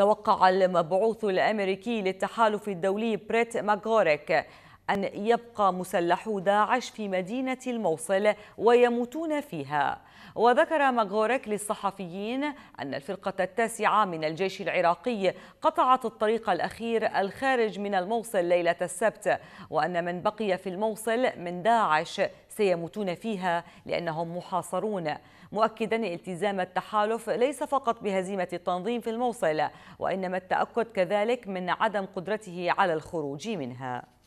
توقع المبعوث الأمريكي للتحالف الدولي بريت ماغوريك أن يبقى مسلحو داعش في مدينة الموصل ويموتون فيها وذكر مغورك للصحفيين أن الفرقة التاسعة من الجيش العراقي قطعت الطريق الأخير الخارج من الموصل ليلة السبت وأن من بقي في الموصل من داعش سيموتون فيها لأنهم محاصرون مؤكدا التزام التحالف ليس فقط بهزيمة التنظيم في الموصل وإنما التأكد كذلك من عدم قدرته على الخروج منها